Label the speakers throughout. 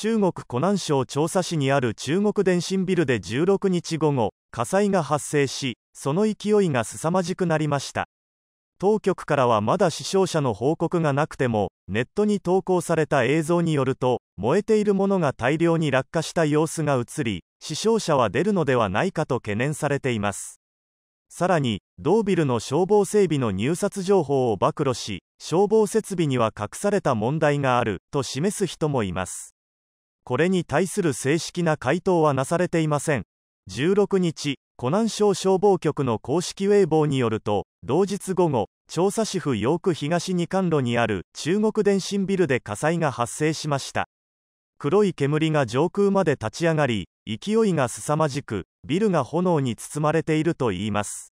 Speaker 1: 中国湖南省長沙市にある中国電信ビルで16日午後火災が発生しその勢いが凄まじくなりました当局からはまだ死傷者の報告がなくてもネットに投稿された映像によると燃えているものが大量に落下した様子が映り死傷者は出るのではないかと懸念されていますさらに同ビルの消防整備の入札情報を暴露し消防設備には隠された問題があると示す人もいますこれに対する正式な回答はなされていません16日湖南省消防局の公式ウェイボーによると同日午後調査市府ヨーク東二貫路にある中国電信ビルで火災が発生しました黒い煙が上空まで立ち上がり勢いが凄まじくビルが炎に包まれているといいます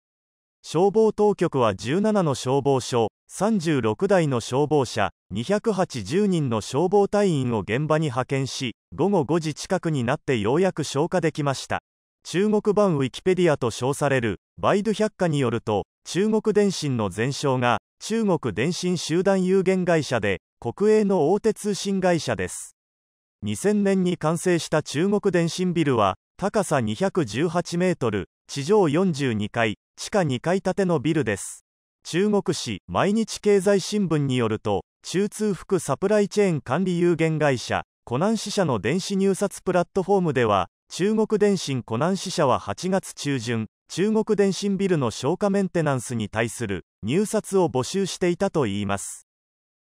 Speaker 1: 消防当局は17の消防署36台の消防車280人の消防隊員を現場に派遣し午後5時近くになってようやく消火できました中国版ウィキペディアと称されるバイド百科によると中国電信の全称が中国電信集団有限会社で国営の大手通信会社です2000年に完成した中国電信ビルは高さ218メートル地上42階地下2階建てのビルです中国市毎日経済新聞によると中通服サプライチェーン管理有限会社湖南支社の電子入札プラットフォームでは中国電信湖南支社は8月中旬中国電信ビルの消火メンテナンスに対する入札を募集していたといいます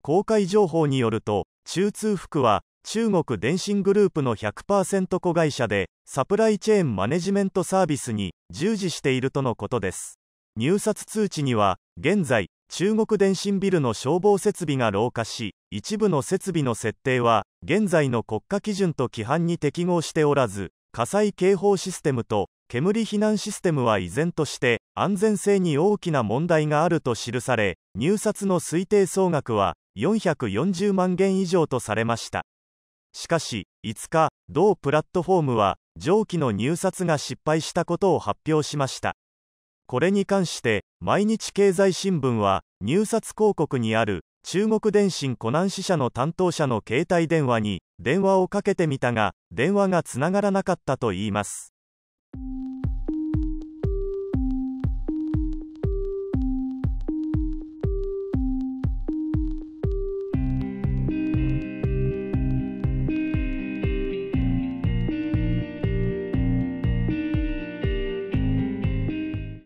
Speaker 1: 公開情報によると中通服は中国電信グループの100%子会社でサプライチェーンマネジメントサービスに従事しているとのことです入札通知には現在中国電信ビルの消防設備が老化し一部の設備の設定は現在の国家基準と規範に適合しておらず火災警報システムと煙避難システムは依然として安全性に大きな問題があると記され入札の推定総額は440万元以上とされましたしかし5日同プラットフォームは上記の入札が失敗したことを発表しましたこれに関して毎日経済新聞は入札広告にある中国電信湖南支社の担当者の携帯電話に電話をかけてみたが電話がつながらなかったといいます